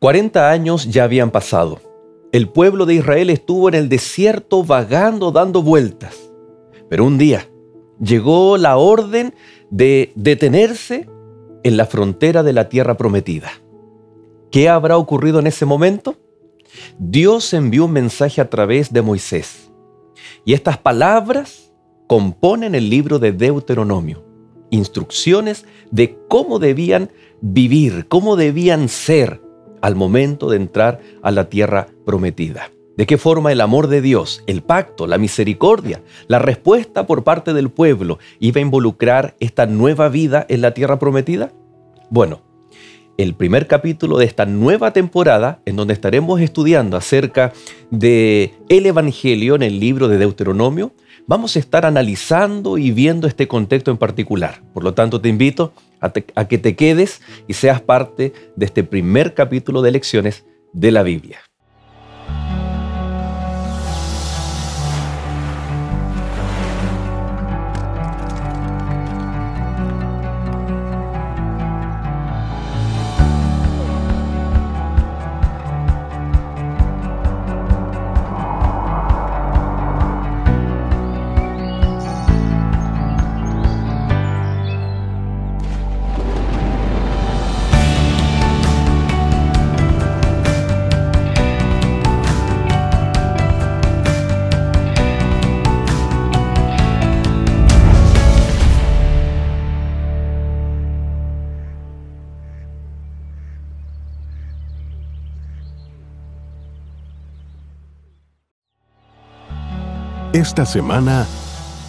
40 años ya habían pasado. El pueblo de Israel estuvo en el desierto vagando, dando vueltas. Pero un día llegó la orden de detenerse en la frontera de la tierra prometida. ¿Qué habrá ocurrido en ese momento? Dios envió un mensaje a través de Moisés. Y estas palabras componen el libro de Deuteronomio. Instrucciones de cómo debían vivir, cómo debían ser al momento de entrar a la tierra prometida. ¿De qué forma el amor de Dios, el pacto, la misericordia, la respuesta por parte del pueblo iba a involucrar esta nueva vida en la tierra prometida? Bueno, el primer capítulo de esta nueva temporada, en donde estaremos estudiando acerca de Evangelio en el libro de Deuteronomio, vamos a estar analizando y viendo este contexto en particular. Por lo tanto, te invito a, que te quedes y seas parte de este primer capítulo de lecciones de la Biblia. Esta semana,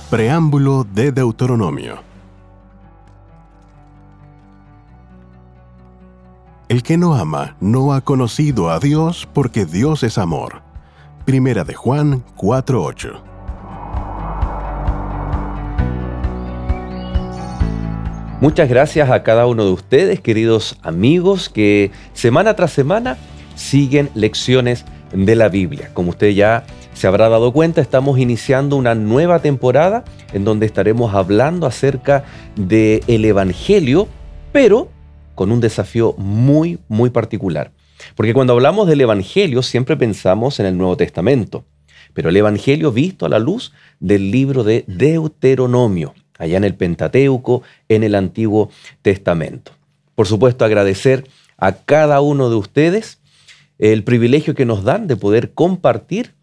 preámbulo de Deuteronomio. El que no ama no ha conocido a Dios porque Dios es amor. Primera de Juan 4:8. Muchas gracias a cada uno de ustedes, queridos amigos, que semana tras semana siguen lecciones de la Biblia. Como usted ya se habrá dado cuenta, estamos iniciando una nueva temporada en donde estaremos hablando acerca del el Evangelio, pero con un desafío muy, muy particular. Porque cuando hablamos del Evangelio siempre pensamos en el Nuevo Testamento, pero el Evangelio visto a la luz del libro de Deuteronomio, allá en el Pentateuco, en el Antiguo Testamento. Por supuesto, agradecer a cada uno de ustedes el privilegio que nos dan de poder compartir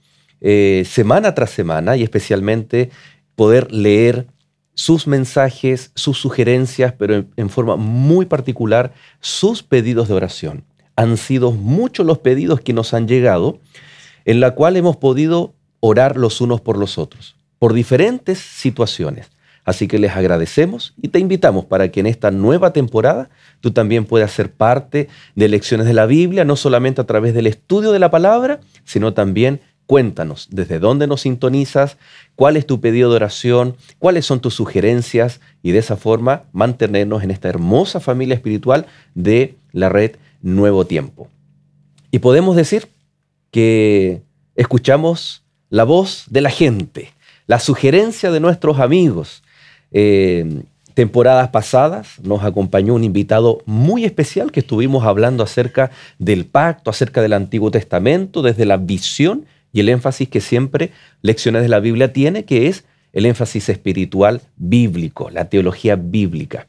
eh, semana tras semana y especialmente poder leer sus mensajes, sus sugerencias, pero en, en forma muy particular sus pedidos de oración. Han sido muchos los pedidos que nos han llegado, en la cual hemos podido orar los unos por los otros, por diferentes situaciones. Así que les agradecemos y te invitamos para que en esta nueva temporada tú también puedas ser parte de lecciones de la Biblia, no solamente a través del estudio de la palabra, sino también Cuéntanos desde dónde nos sintonizas, cuál es tu pedido de oración, cuáles son tus sugerencias y de esa forma mantenernos en esta hermosa familia espiritual de la red Nuevo Tiempo. Y podemos decir que escuchamos la voz de la gente, la sugerencia de nuestros amigos. Eh, temporadas pasadas nos acompañó un invitado muy especial que estuvimos hablando acerca del pacto, acerca del Antiguo Testamento, desde la visión y el énfasis que siempre Lecciones de la Biblia tiene, que es el énfasis espiritual bíblico, la teología bíblica.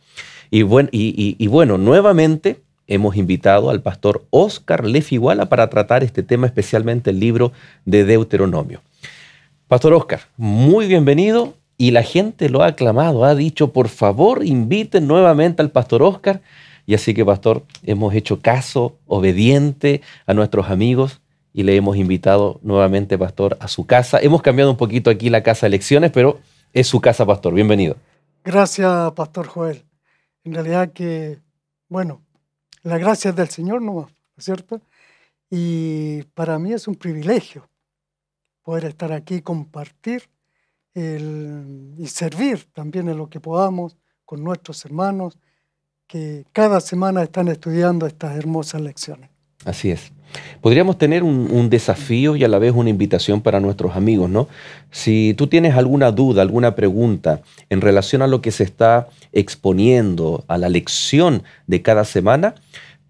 Y bueno, y, bueno nuevamente hemos invitado al pastor Oscar Lefiguala para tratar este tema, especialmente el libro de Deuteronomio. Pastor Oscar, muy bienvenido y la gente lo ha aclamado, ha dicho, por favor, inviten nuevamente al pastor Oscar. Y así que, pastor, hemos hecho caso obediente a nuestros amigos y le hemos invitado nuevamente, Pastor, a su casa. Hemos cambiado un poquito aquí la casa de lecciones, pero es su casa, Pastor. Bienvenido. Gracias, Pastor Joel. En realidad que, bueno, la gracia es del Señor ¿no? ¿cierto? Y para mí es un privilegio poder estar aquí, compartir y servir también en lo que podamos con nuestros hermanos que cada semana están estudiando estas hermosas lecciones. Así es podríamos tener un, desafío y a la vez una invitación para nuestros amigos, ¿no? Si tú tienes alguna duda, alguna pregunta en relación a lo que se está exponiendo, a la lección de cada semana,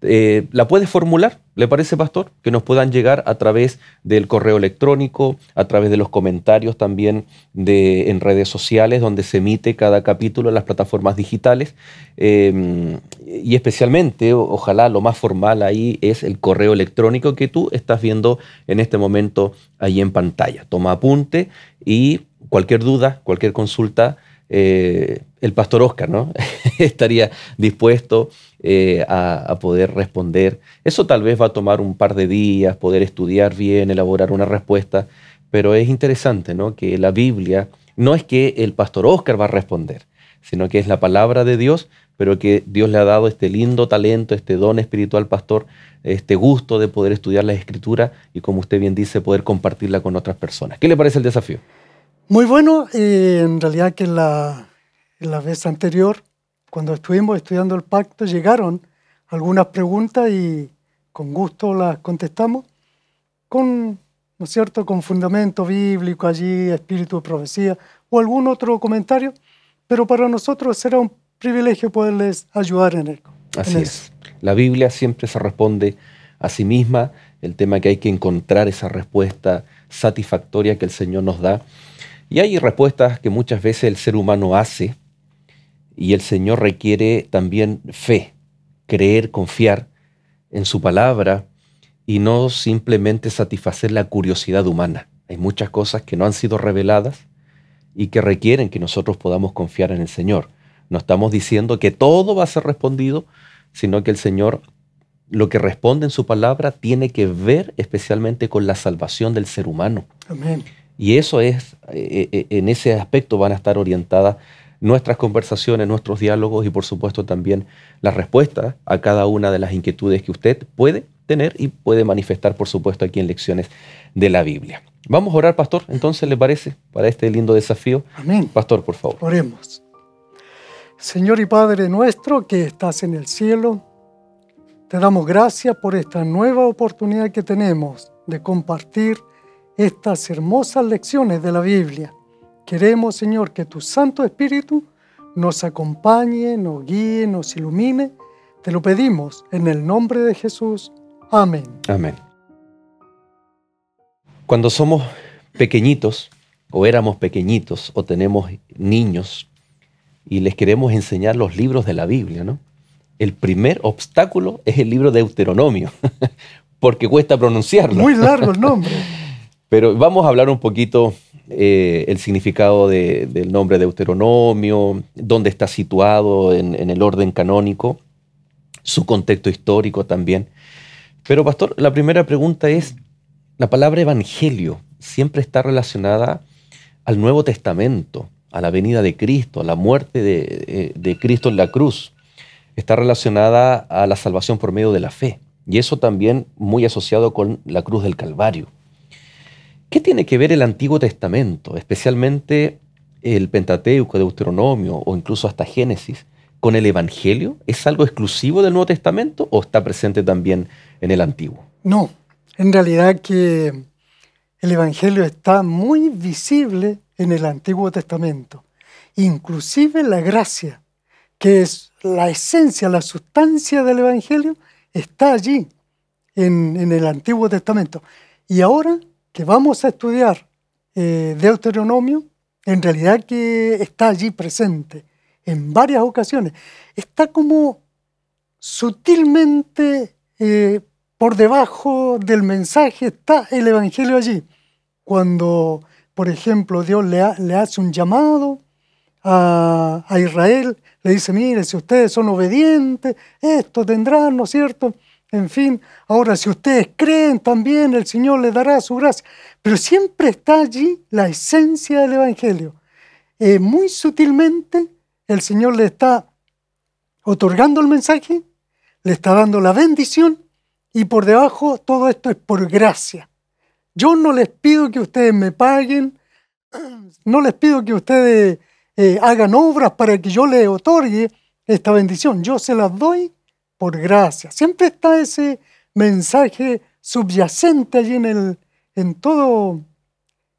eh, la puedes formular ¿Le parece, pastor? Que nos puedan llegar a través del correo electrónico, a través de los comentarios también de, en redes sociales, donde se emite cada capítulo en las plataformas digitales. Em, y especialmente, ojalá lo más formal ahí es el correo electrónico que tú estás viendo en este momento ahí en pantalla. Toma apunte y cualquier duda, cualquier consulta, eh, el pastor Oscar, ¿no? Estaría dispuesto eh, a, poder responder. Eso tal vez va a tomar un par de días, poder estudiar bien, elaborar una respuesta, pero es interesante, ¿no? Que la Biblia no es que el pastor Oscar va a responder, sino que es la palabra de Dios, pero que Dios le ha dado este lindo talento, este don espiritual, pastor, este gusto de poder estudiar la escritura y, como usted bien dice, poder compartirla con otras personas. ¿Qué le parece el desafío? Muy bueno, eh, en realidad que la, la vez anterior, cuando estuvimos estudiando el pacto, llegaron algunas preguntas y con gusto las contestamos, con, ¿no es cierto?, con fundamento bíblico allí, espíritu de profecía o algún otro comentario, pero para nosotros será un privilegio poderles ayudar en eso. Así es. La Biblia siempre se responde a sí misma, el tema que hay que encontrar esa respuesta satisfactoria que el Señor nos da. Y hay respuestas que muchas veces el ser humano hace y el Señor requiere también fe, creer, confiar en su palabra y no simplemente satisfacer la curiosidad humana. Hay muchas cosas que no han sido reveladas y que requieren que nosotros podamos confiar en el Señor. No estamos diciendo que todo va a ser respondido, sino que el Señor lo que responde en su palabra tiene que ver especialmente con la salvación del ser humano. Amén. Y eso es, eh, eh, eh, en ese aspecto van a estar orientadas nuestras conversaciones, nuestros diálogos y por supuesto también las respuestas a cada una de las inquietudes que usted puede tener y puede manifestar por supuesto aquí en Lecciones de la Biblia. Vamos a orar, pastor, entonces, ¿le parece? Para este lindo desafío. Amén. Pastor, por favor. Oremos. Señor y Padre nuestro que estás en el cielo, te damos gracias por esta nueva oportunidad que tenemos de compartir estas hermosas lecciones de la Biblia. Queremos, Señor, que tu Santo Espíritu nos acompañe, nos guíe, nos ilumine. Te lo pedimos en el nombre de Jesús. Amén. Amén. Cuando somos pequeñitos, o éramos pequeñitos, o tenemos niños, y les queremos enseñar los libros de la Biblia, ¿no? El primer obstáculo es el libro de Deuteronomio, porque cuesta pronunciarlo. Muy largo el nombre. Pero vamos a hablar un poquito eh, el significado del nombre de Deuteronomio, dónde está situado en, el orden canónico, su contexto histórico también. Pero pastor, la primera pregunta es, la palabra evangelio siempre está relacionada al Nuevo Testamento, a la venida de Cristo, a la muerte de eh, Cristo en la cruz. Está relacionada a la salvación por medio de la fe. Y eso también muy asociado con la cruz del Calvario. ¿Qué tiene que ver el Antiguo Testamento, especialmente el Pentateuco, Deuteronomio o incluso hasta Génesis, con el Evangelio? ¿Es algo exclusivo del Nuevo Testamento o está presente también en el Antiguo? No, en realidad que el Evangelio está muy visible en el Antiguo Testamento, inclusive la gracia, que es la esencia, la sustancia del Evangelio, está allí en, en el Antiguo Testamento. Y ahora vamos a estudiar eh, Deuteronomio, en realidad que está allí presente en varias ocasiones, está como sutilmente eh, por debajo del mensaje, está el Evangelio allí. Cuando, por ejemplo, Dios le, hace un llamado a Israel, le dice, mire, si ustedes son obedientes, esto tendrán, ¿no es cierto? En fin, ahora si ustedes creen también, el Señor les dará su gracia. Pero siempre está allí la esencia del Evangelio. Eh, muy sutilmente el Señor le está otorgando el mensaje, le está dando la bendición y por debajo todo esto es por gracia. Yo no les pido que ustedes me paguen, no les pido que ustedes eh, hagan obras para que yo les otorgue esta bendición. Yo se las doy por gracia. Siempre está ese mensaje subyacente allí en, en todo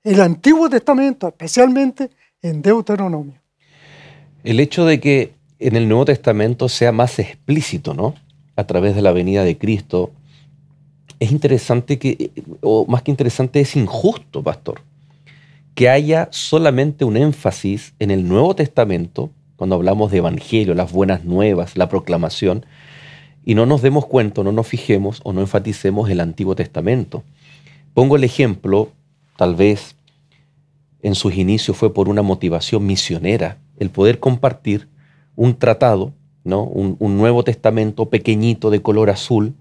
el Antiguo Testamento, especialmente en Deuteronomio. El hecho de que en el Nuevo Testamento sea más explícito, ¿no? A través de la venida de Cristo, es interesante que, o más que interesante, es injusto, pastor, que haya solamente un énfasis en el Nuevo Testamento, cuando hablamos de Evangelio, las buenas nuevas, la proclamación, y no nos demos cuenta, no nos fijemos o no enfaticemos el Antiguo Testamento. Pongo el ejemplo, tal vez en sus inicios fue por una motivación misionera, el poder compartir un tratado, ¿no? un, Nuevo Testamento pequeñito de color azul,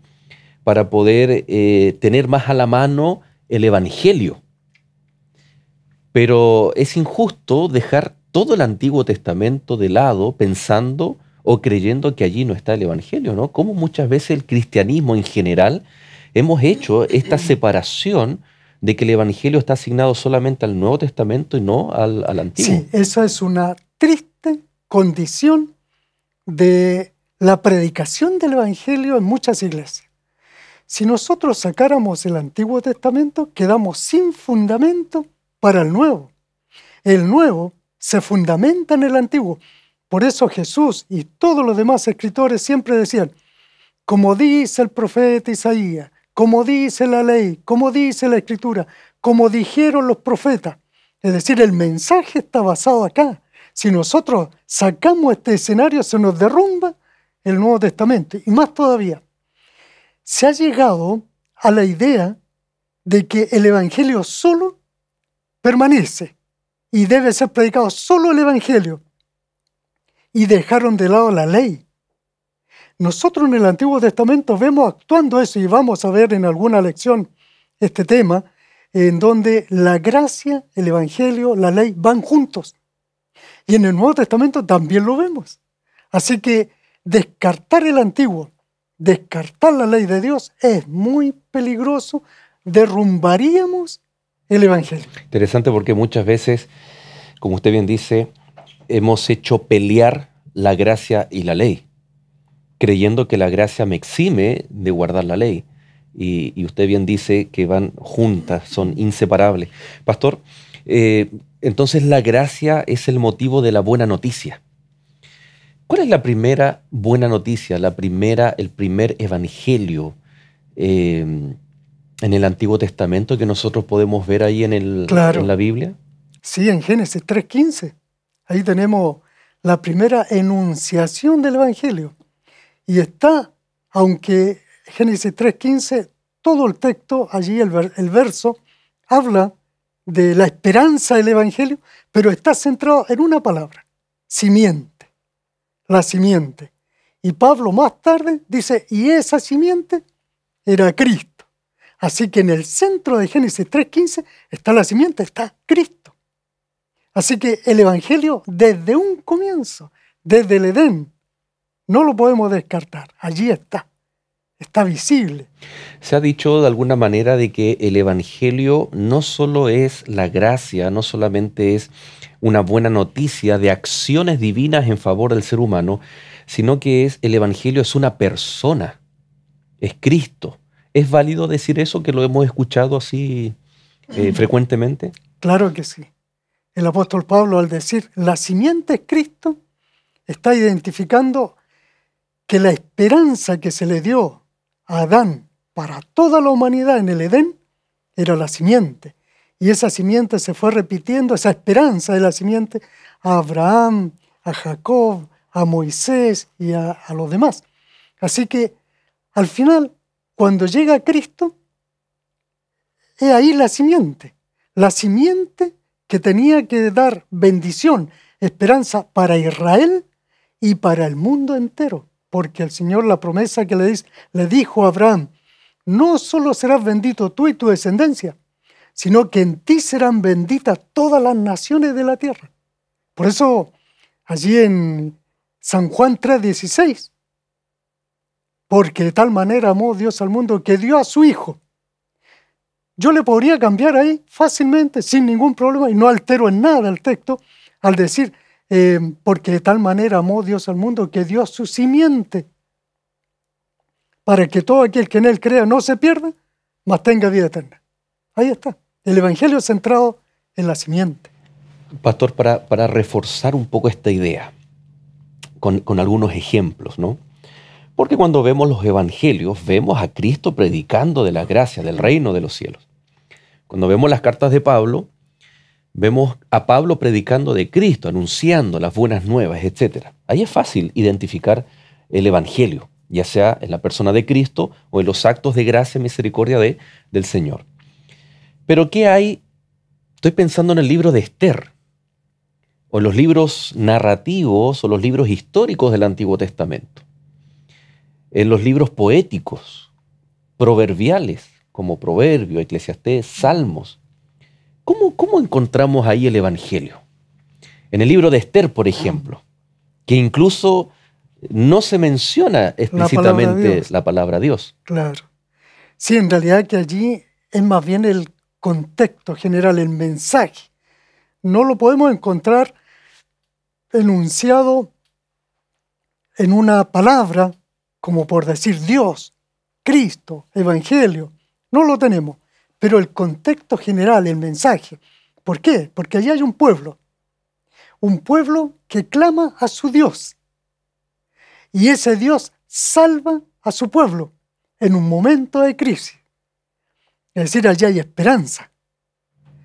para poder eh, tener más a la mano el Evangelio. Pero es injusto dejar todo el Antiguo Testamento de lado pensando o creyendo que allí no está el Evangelio, ¿no? Como muchas veces el cristianismo en general hemos hecho esta separación de que el Evangelio está asignado solamente al Nuevo Testamento y no al, Antiguo. Sí, esa es una triste condición de la predicación del Evangelio en muchas iglesias. Si nosotros sacáramos el Antiguo Testamento, quedamos sin fundamento para el Nuevo. El Nuevo se fundamenta en el Antiguo. Por eso Jesús y todos los demás escritores siempre decían, como dice el profeta Isaías, como dice la ley, como dice la escritura, como dijeron los profetas. Es decir, el mensaje está basado acá. Si nosotros sacamos este escenario, se nos derrumba el Nuevo Testamento. Y más todavía, se ha llegado a la idea de que el Evangelio solo permanece y debe ser predicado solo el Evangelio y dejaron de lado la ley. Nosotros en el Antiguo Testamento vemos actuando eso y vamos a ver en alguna lección este tema, en donde la gracia, el Evangelio, la ley van juntos. Y en el Nuevo Testamento también lo vemos. Así que descartar el Antiguo, descartar la ley de Dios es muy peligroso. Derrumbaríamos el Evangelio. Interesante porque muchas veces, como usted bien dice, hemos hecho pelear la gracia y la ley, creyendo que la gracia me exime de guardar la ley. Y, usted bien dice que van juntas, son inseparables. Pastor, eh, entonces la gracia es el motivo de la buena noticia. ¿Cuál es la primera buena noticia, la primera, el primer evangelio em, en el Antiguo Testamento que nosotros podemos ver ahí en, el, en la Biblia? Sí, en Génesis 3.15. Ahí tenemos la primera enunciación del Evangelio. Y está, aunque Génesis 3.15, todo el texto, allí el, verso, habla de la esperanza del Evangelio, pero está centrado en una palabra, simiente, la simiente. Y Pablo más tarde dice, y esa simiente era Cristo. Así que en el centro de Génesis 3.15 está la simiente, está Cristo. Así que el Evangelio desde un comienzo, desde el Edén, no lo podemos descartar. Allí está, está visible. Se ha dicho de alguna manera de que el Evangelio no solo es la gracia, no solamente es una buena noticia de acciones divinas en favor del ser humano, sino que es el Evangelio es una persona, es Cristo. ¿Es válido decir eso que lo hemos escuchado así eh, frecuentemente? Claro que sí el apóstol Pablo al decir la simiente es Cristo, está identificando que la esperanza que se le dio a Adán para toda la humanidad en el Edén era la simiente. Y esa simiente se fue repitiendo, esa esperanza de la simiente, a Abraham, a Jacob, a Moisés y a, los demás. Así que al final, cuando llega Cristo, es ahí la simiente. La simiente que tenía que dar bendición, esperanza para Israel y para el mundo entero. Porque el Señor, la promesa que le, dice, le dijo a Abraham, no solo serás bendito tú y tu descendencia, sino que en ti serán benditas todas las naciones de la tierra. Por eso, allí en San Juan 3:16, porque de tal manera amó Dios al mundo que dio a su Hijo yo le podría cambiar ahí fácilmente, sin ningún problema, y no altero en nada el texto al decir, eh, porque de tal manera amó Dios al mundo que dio su simiente para que todo aquel que en él crea no se pierda, mas tenga vida eterna. Ahí está, el Evangelio centrado en la simiente. Pastor, para, reforzar un poco esta idea, con, con algunos ejemplos, ¿no? Porque cuando vemos los evangelios, vemos a Cristo predicando de la gracia, del reino de los cielos. Cuando vemos las cartas de Pablo, vemos a Pablo predicando de Cristo, anunciando las buenas nuevas, etc. Ahí es fácil identificar el Evangelio, ya sea en la persona de Cristo o en los actos de gracia y misericordia del Señor. Pero ¿qué hay? Estoy pensando en el libro de Esther, o en los libros narrativos o los libros históricos del Antiguo Testamento, en los libros poéticos, proverbiales, como Proverbio, Eclesiastés, Salmos. ¿Cómo, ¿Cómo encontramos ahí el Evangelio? En el libro de Esther, por ejemplo, que incluso no se menciona explícitamente la palabra, Dios. Claro. Sí, en realidad que allí es más bien el contexto general, el mensaje. No lo podemos encontrar enunciado en una palabra, como por decir Dios, Cristo, Evangelio, no lo tenemos. Pero el contexto general, el mensaje. ¿Por qué? Porque allí hay un pueblo. Un pueblo que clama a su Dios. Y ese Dios salva a su pueblo en un momento de crisis. Es decir, allí hay esperanza.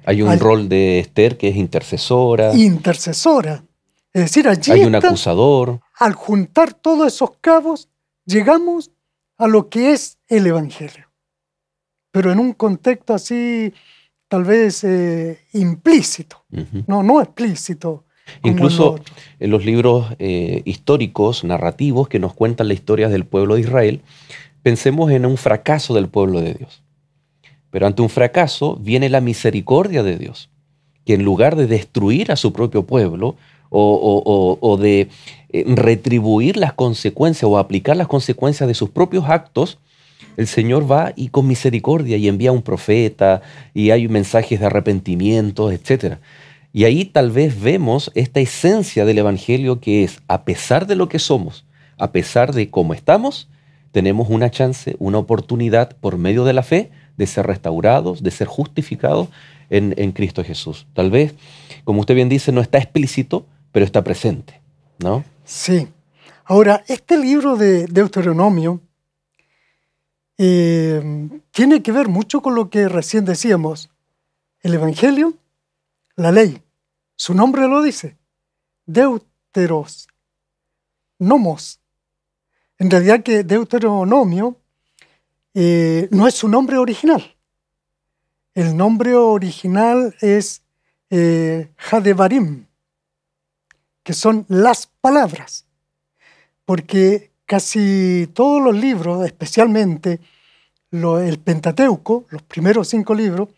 Hay un rol de Esther que es intercesora. Intercesora. Es decir, allí hay un acusador. Al juntar todos esos cabos, llegamos a lo que es el Evangelio pero en un contexto así tal vez eh, implícito, no, explícito. Incluso en los libros eh, históricos, narrativos, que nos cuentan la historia del pueblo de Israel, pensemos en un fracaso del pueblo de Dios. Pero ante un fracaso viene la misericordia de Dios, que en lugar de destruir a su propio pueblo o, de eh, retribuir las consecuencias o aplicar las consecuencias de sus propios actos, el Señor va y con misericordia y envía un profeta y hay mensajes de arrepentimiento, etc. Y ahí tal vez vemos esta esencia del Evangelio que es, a pesar de lo que somos, a pesar de cómo estamos, tenemos una chance, una oportunidad por medio de la fe de ser restaurados, de ser justificados en, Cristo Jesús. Tal vez, como usted bien dice, no está explícito, pero está presente, ¿no? Sí. Ahora, este libro de Deuteronomio, Em, tiene que ver mucho con lo que recién decíamos. El Evangelio, la ley, su nombre lo dice, deuteros, nomos. En realidad que deuteronomio eh, no es su nombre original. El nombre original es eh, que son las palabras, porque Casi todos los libros, especialmente el Pentateuco, los primeros cinco libros,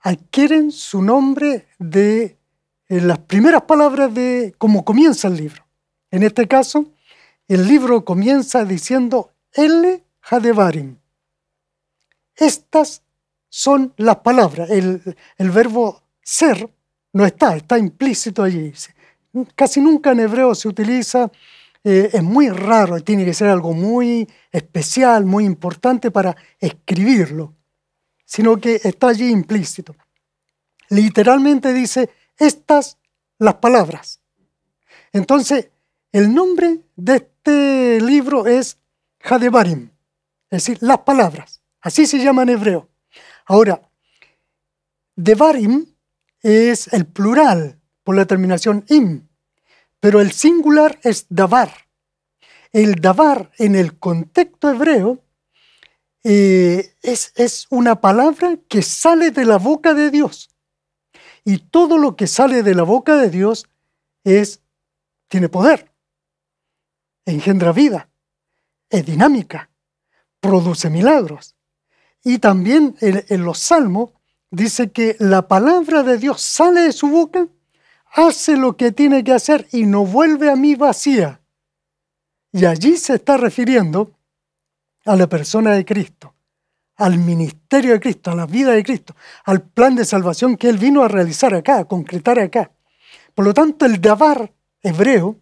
adquieren su nombre de las primeras palabras de cómo comienza el libro. En este caso, el libro comienza diciendo El Hadevarim. Estas son las palabras. El, el, verbo ser no está, está implícito allí. Casi nunca en hebreo se utiliza eh, es muy raro, tiene que ser algo muy especial, muy importante para escribirlo, sino que está allí implícito. Literalmente dice, estas las palabras. Entonces, el nombre de este libro es Hadebarim, es decir, las palabras. Así se llama en hebreo. Ahora, Devarim es el plural por la terminación im. Pero el singular es davar. El davar en el contexto hebreo eh, es, una palabra que sale de la boca de Dios. Y todo lo que sale de la boca de Dios es, tiene poder, engendra vida, es dinámica, produce milagros. Y también en los salmos dice que la palabra de Dios sale de su boca hace lo que tiene que hacer y no vuelve a mí vacía. Y allí se está refiriendo a la persona de Cristo, al ministerio de Cristo, a la vida de Cristo, al plan de salvación que Él vino a realizar acá, a concretar acá. Por lo tanto, el davar hebreo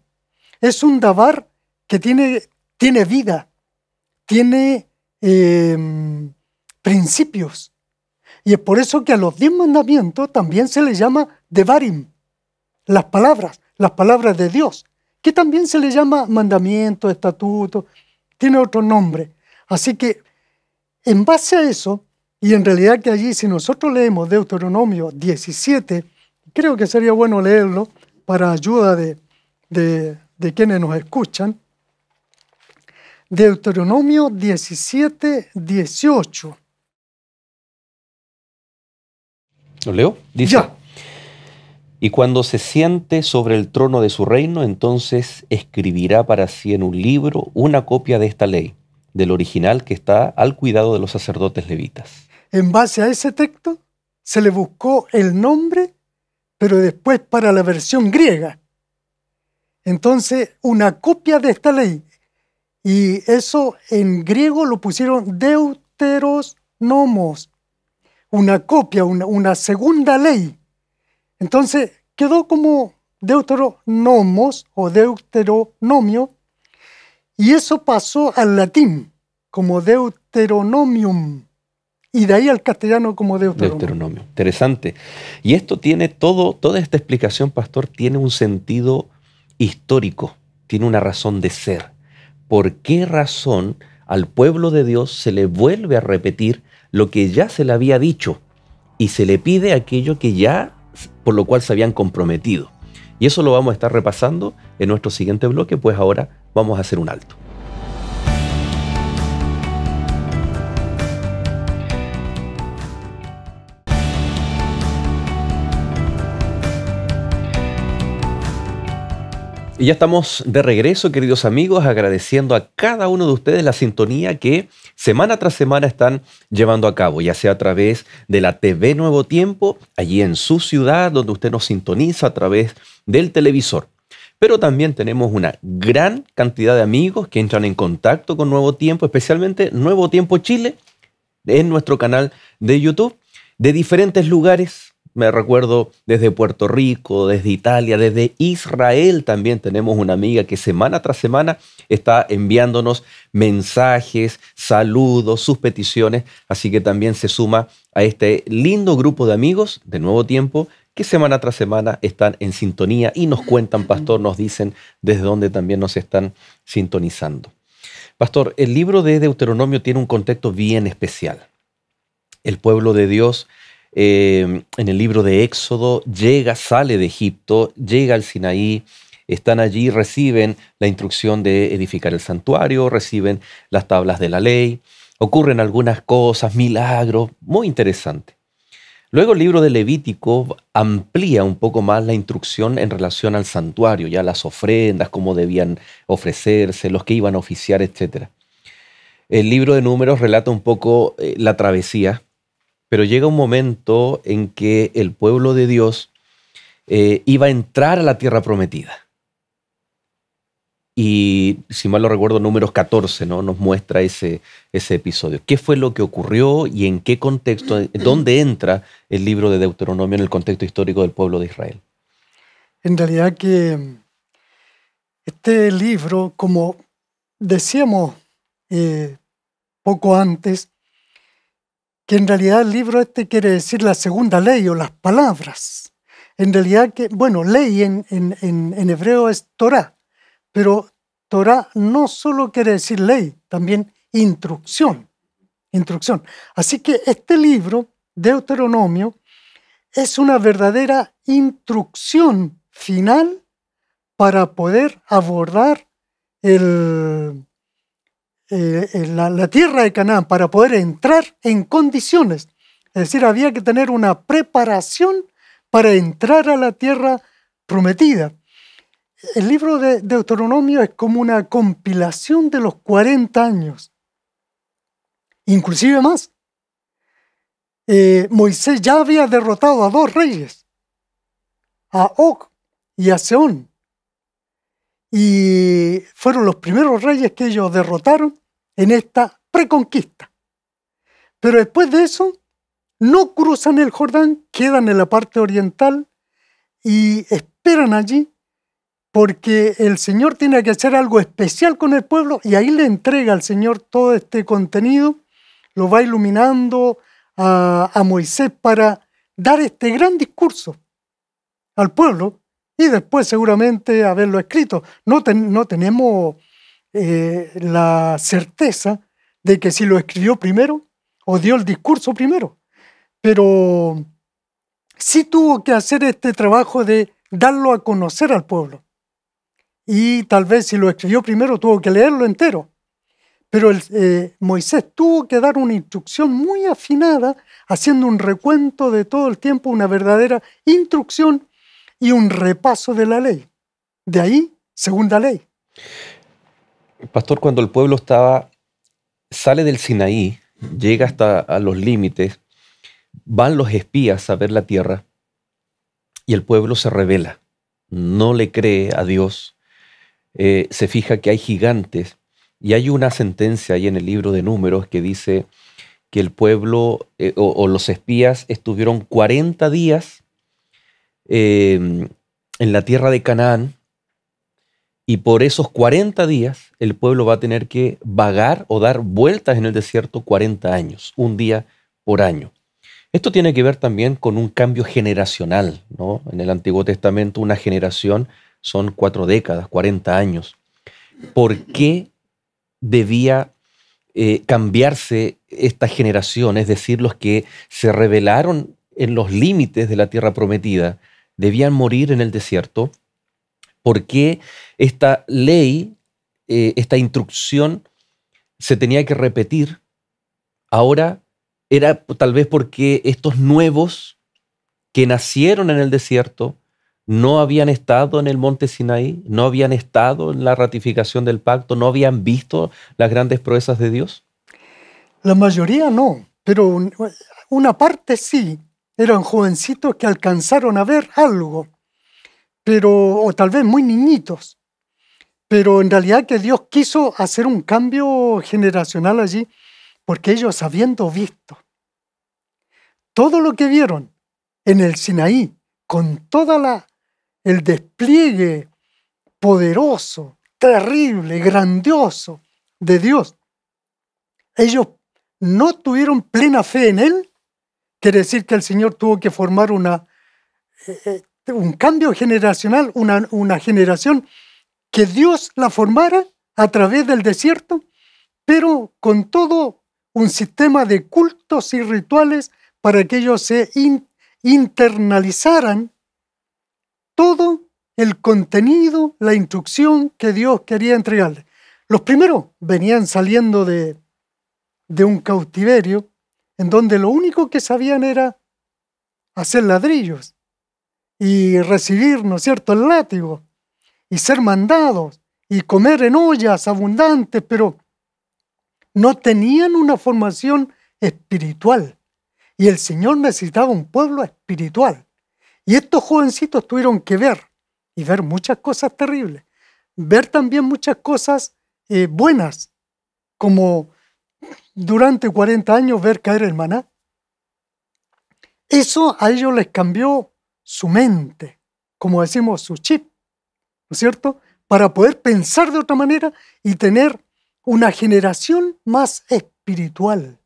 es un davar que tiene, tiene vida, tiene em, principios. Y es por eso que a los diez mandamientos también se le llama devarim, las palabras, las palabras de Dios, que también se le llama mandamiento, estatuto, tiene otro nombre. Así que en base a eso, y en realidad que allí si nosotros leemos Deuteronomio 17, creo que sería bueno leerlo para ayuda de, de, quienes nos escuchan. Deuteronomio 17, 18. ¿Lo leo? ya. Y cuando se siente sobre el trono de su reino, entonces escribirá para sí en un libro una copia de esta ley, del original que está al cuidado de los sacerdotes levitas. En base a ese texto se le buscó el nombre, pero después para la versión griega. Entonces, una copia de esta ley. Y eso en griego lo pusieron nomos. una copia, una segunda ley entonces quedó como deuteronomos o deuteronomio y eso pasó al latín como deuteronomium y de ahí al castellano como deuteronomio. deuteronomio. Interesante. Y esto tiene todo, toda esta explicación, pastor, tiene un sentido histórico, tiene una razón de ser. ¿Por qué razón al pueblo de Dios se le vuelve a repetir lo que ya se le había dicho y se le pide aquello que ya por lo cual se habían comprometido. Y eso lo vamos a estar repasando en nuestro siguiente bloque, pues ahora vamos a hacer un alto. Y ya estamos de regreso, queridos amigos, agradeciendo a cada uno de ustedes la sintonía que semana tras semana están llevando a cabo, ya sea a través de la TV Nuevo Tiempo, allí en su ciudad, donde usted nos sintoniza a través del televisor. Pero también tenemos una gran cantidad de amigos que entran en contacto con Nuevo Tiempo, especialmente Nuevo Tiempo Chile, en nuestro canal de YouTube, de diferentes lugares, me recuerdo desde Puerto Rico, desde Italia, desde Israel también tenemos una amiga que semana tras semana está enviándonos mensajes, saludos, sus peticiones, así que también se suma a este lindo grupo de amigos de nuevo tiempo que semana tras semana están en sintonía y nos cuentan, pastor, nos dicen desde dónde también nos están sintonizando. Pastor, el libro de Deuteronomio tiene un contexto bien especial. El pueblo de Dios Em, en el libro de Éxodo, llega, sale de Egipto, llega al Sinaí, están allí, reciben la instrucción de edificar el santuario, reciben las tablas de la ley, ocurren algunas cosas, milagros, muy interesante. Luego el libro de Levítico amplía un poco más la instrucción en relación al santuario, ya las ofrendas, cómo debían ofrecerse, los que iban a oficiar, etc. El libro de números relata un poco eh, la travesía pero llega un momento en que el pueblo de Dios eh, iba a entrar a la tierra prometida. Y si mal no recuerdo, números 14 ¿no? nos muestra ese, ese episodio. ¿Qué fue lo que ocurrió y en qué contexto, dónde entra el libro de Deuteronomio en el contexto histórico del pueblo de Israel? En realidad que este libro, como decíamos eh, poco antes, que en realidad el libro este quiere decir la segunda ley o las palabras. En realidad, que, bueno, ley en, hebreo es Torah, pero Torah no solo quiere decir ley, también instrucción. Instrucción. Así que este libro, Deuteronomio, es una verdadera instrucción final para poder abordar el, eh, en la, tierra de Canaán para poder entrar en condiciones. Es decir, había que tener una preparación para entrar a la tierra prometida. El libro de Deuteronomio es como una compilación de los 40 años, inclusive más. Eh, Moisés ya había derrotado a dos reyes, a Og y a Seón. Y fueron los primeros reyes que ellos derrotaron en esta preconquista. Pero después de eso, no cruzan el Jordán, quedan en la parte oriental y esperan allí porque el Señor tiene que hacer algo especial con el pueblo y ahí le entrega al Señor todo este contenido, lo va iluminando a, Moisés para dar este gran discurso al pueblo y después seguramente haberlo escrito. No, no tenemos eh, la certeza de que si lo escribió primero o dio el discurso primero. Pero sí tuvo que hacer este trabajo de darlo a conocer al pueblo. Y tal vez si lo escribió primero tuvo que leerlo entero. Pero el, eh, Moisés tuvo que dar una instrucción muy afinada, haciendo un recuento de todo el tiempo, una verdadera instrucción y un repaso de la ley. De ahí, segunda ley. Pastor, cuando el pueblo estaba, sale del Sinaí, llega hasta a los límites, van los espías a ver la tierra y el pueblo se revela, no le cree a Dios, eh, se fija que hay gigantes y hay una sentencia ahí en el libro de números que dice que el pueblo eh, o, los espías estuvieron 40 días eh, en la tierra de Canaán y por esos 40 días el pueblo va a tener que vagar o dar vueltas en el desierto 40 años, un día por año. Esto tiene que ver también con un cambio generacional. En el Antiguo Testamento una generación son cuatro décadas, 40 años. ¿Por qué debía eh, cambiarse esta generación? Es decir, los que se rebelaron en los límites de la tierra prometida debían morir en el desierto por qué esta ley, eh, esta instrucción se tenía que repetir. Ahora era tal vez porque estos nuevos que nacieron en el desierto no habían estado en el monte Sinaí, no habían estado en la ratificación del pacto, no habían visto las grandes proezas de Dios. La mayoría no, pero una parte sí. Eran jovencitos que alcanzaron a ver algo o tal vez muy niñitos, pero en realidad que Dios quiso hacer un cambio generacional allí, porque ellos habiendo visto todo lo que vieron en el Sinaí, con toda la el despliegue poderoso, terrible, grandioso de Dios, ellos no tuvieron plena fe en Él, quiere decir que el Señor tuvo que formar una, eh, eh, un cambio generacional, una, generación que Dios la formara a través del desierto, pero con todo un sistema de cultos y rituales para que ellos se internalizaran todo el contenido, la instrucción que Dios quería entregarles. Los primeros venían saliendo de, de un cautiverio en donde lo único que sabían era hacer ladrillos y recibir, ¿no es cierto?, el látigo y ser mandados y comer en ollas abundantes, pero no tenían una formación espiritual. Y el Señor necesitaba un pueblo espiritual. Y estos jovencitos tuvieron que ver y ver muchas cosas terribles, ver también muchas cosas eh, buenas, como durante 40 años ver caer el maná. Eso a ellos les cambió su mente, como decimos, su chip, ¿no es cierto? Para poder pensar de otra manera y tener una generación más espiritual.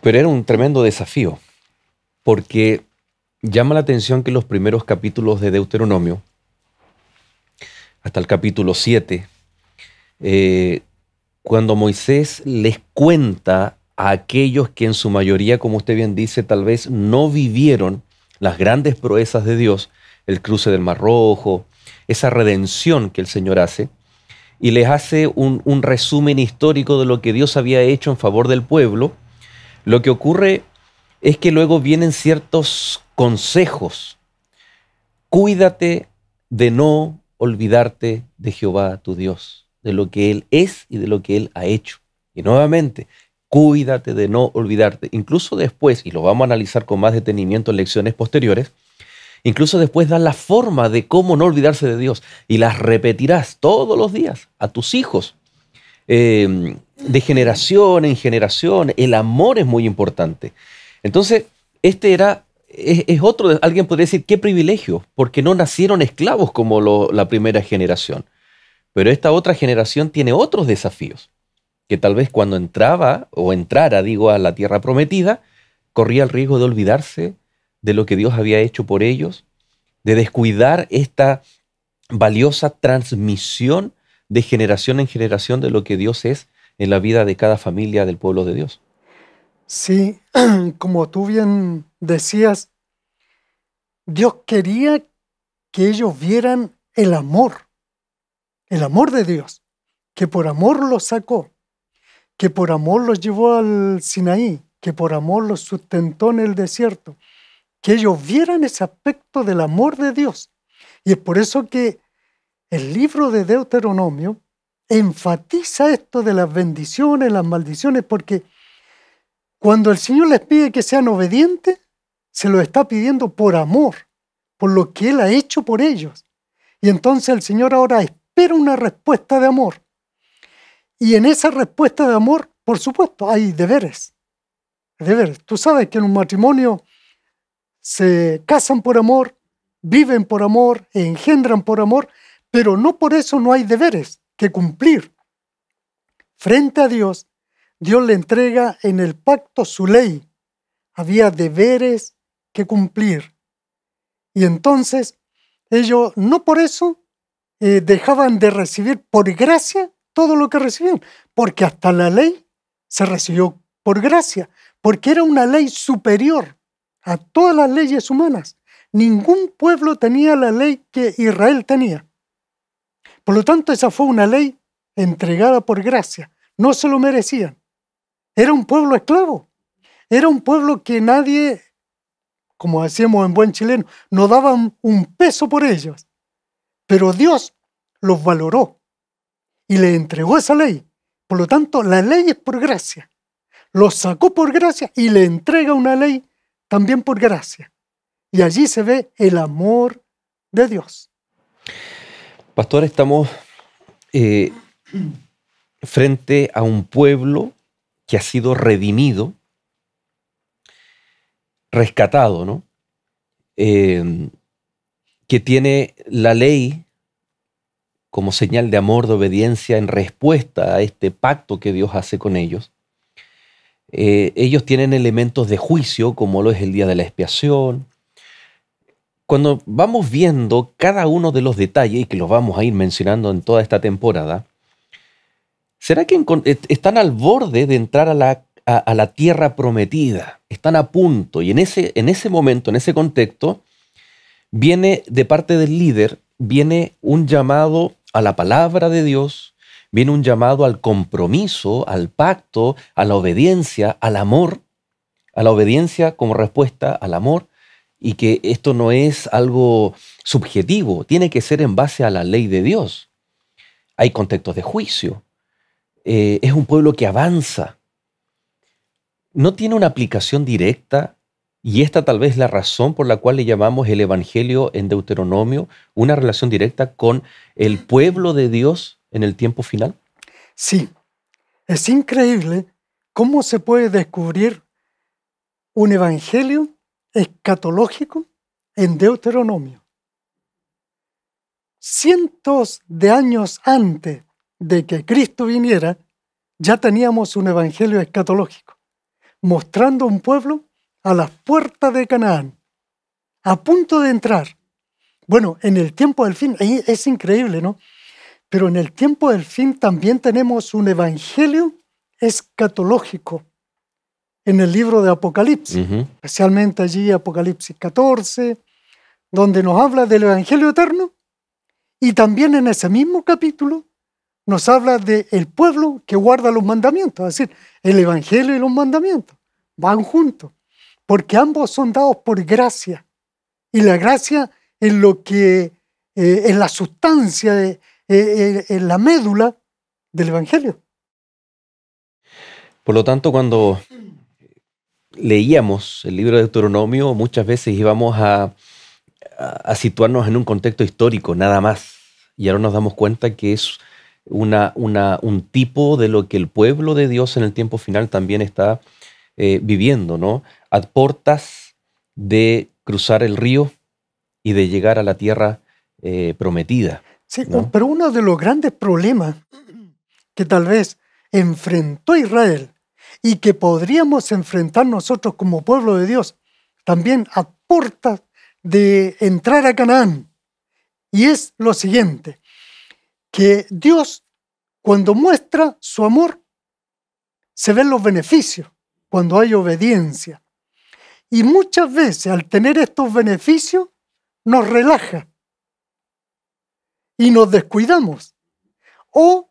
Pero era un tremendo desafío, porque llama la atención que los primeros capítulos de Deuteronomio, hasta el capítulo 7, eh, cuando Moisés les cuenta a aquellos que en su mayoría, como usted bien dice, tal vez no vivieron las grandes proezas de Dios, el cruce del Mar Rojo, esa redención que el Señor hace, y les hace un, un, resumen histórico de lo que Dios había hecho en favor del pueblo, lo que ocurre es que luego vienen ciertos consejos. Cuídate de no olvidarte de Jehová tu Dios, de lo que Él es y de lo que Él ha hecho. Y nuevamente, cuídate de no olvidarte. Incluso después, y lo vamos a analizar con más detenimiento en lecciones posteriores, incluso después da la forma de cómo no olvidarse de Dios y las repetirás todos los días a tus hijos. Eh, de generación en generación, el amor es muy importante. Entonces, este era, es, otro, alguien podría decir, qué privilegio, porque no nacieron esclavos como la primera generación. Pero esta otra generación tiene otros desafíos tal vez cuando entraba o entrara, digo, a la tierra prometida, corría el riesgo de olvidarse de lo que Dios había hecho por ellos, de descuidar esta valiosa transmisión de generación en generación de lo que Dios es en la vida de cada familia del pueblo de Dios. Sí, como tú bien decías, Dios quería que ellos vieran el amor, el amor de Dios, que por amor lo sacó que por amor los llevó al Sinaí, que por amor los sustentó en el desierto, que ellos vieran ese aspecto del amor de Dios. Y es por eso que el libro de Deuteronomio enfatiza esto de las bendiciones, las maldiciones, porque cuando el Señor les pide que sean obedientes, se lo está pidiendo por amor, por lo que Él ha hecho por ellos. Y entonces el Señor ahora espera una respuesta de amor. Y en esa respuesta de amor, por supuesto, hay deberes. Deberes. Tú sabes que en un matrimonio se casan por amor, viven por amor, engendran por amor, pero no por eso no hay deberes que cumplir. Frente a Dios, Dios le entrega en el pacto su ley. Había deberes que cumplir. Y entonces ellos no por eso eh, dejaban de recibir por gracia todo lo que recibían, porque hasta la ley se recibió por gracia, porque era una ley superior a todas las leyes humanas. Ningún pueblo tenía la ley que Israel tenía. Por lo tanto, esa fue una ley entregada por gracia. No se lo merecían. Era un pueblo esclavo. Era un pueblo que nadie, como decíamos en buen chileno, no daba un peso por ellos. Pero Dios los valoró y le entregó esa ley. Por lo tanto, la ley es por gracia. Lo sacó por gracia y le entrega una ley también por gracia. Y allí se ve el amor de Dios. Pastor, estamos eh, frente a un pueblo que ha sido redimido, rescatado, ¿no? Eh, que tiene la ley como señal de amor, de obediencia, en respuesta a este pacto que Dios hace con ellos. Eh, ellos tienen elementos de juicio, como lo es el día de la expiación. Cuando vamos viendo cada uno de los detalles, y que los vamos a ir mencionando en toda esta temporada, ¿será que están al borde de entrar a la, tierra prometida? Están a punto. Y en ese, en ese momento, en ese contexto, viene de parte del líder, viene un llamado a la palabra de Dios, viene un llamado al compromiso, al pacto, a la obediencia, al amor, a la obediencia como respuesta al amor, y que esto no es algo subjetivo, tiene que ser en base a la ley de Dios. Hay contextos de juicio. Eh, es un pueblo que avanza. No tiene una aplicación directa y esta tal vez la razón por la cual le llamamos el Evangelio en Deuteronomio una relación directa con el pueblo de Dios en el tiempo final. Sí, es increíble cómo se puede descubrir un Evangelio escatológico en Deuteronomio. Cientos de años antes de que Cristo viniera, ya teníamos un Evangelio escatológico, mostrando un pueblo a las puertas de Canaán, a punto de entrar. Bueno, en el tiempo del fin, es increíble, ¿no? Pero en el tiempo del fin también tenemos un evangelio escatológico en el libro de Apocalipsis, especialmente allí Apocalipsis 14, donde nos habla del Evangelio eterno y también en ese mismo capítulo nos habla del el pueblo que guarda los mandamientos, es decir, el Evangelio y los mandamientos van juntos porque ambos son dados por gracia. Y la gracia es lo que, eh, es la sustancia, eh, eh, es la médula del Evangelio. Por lo tanto, cuando leíamos el libro de Deuteronomio, muchas veces íbamos a, situarnos en un contexto histórico, nada más. Y ahora nos damos cuenta que es una, un tipo de lo que el pueblo de Dios en el tiempo final también está eh, viviendo, ¿no? A portas de cruzar el río y de llegar a la tierra eh, prometida. Sí, pero uno de los grandes problemas que tal vez enfrentó Israel y que podríamos enfrentar nosotros como pueblo de Dios, también a portas de entrar a Canaán. Y es lo siguiente, que Dios cuando muestra su amor, se ven los beneficios cuando hay obediencia. Y muchas veces al tener estos beneficios nos relaja y nos descuidamos. O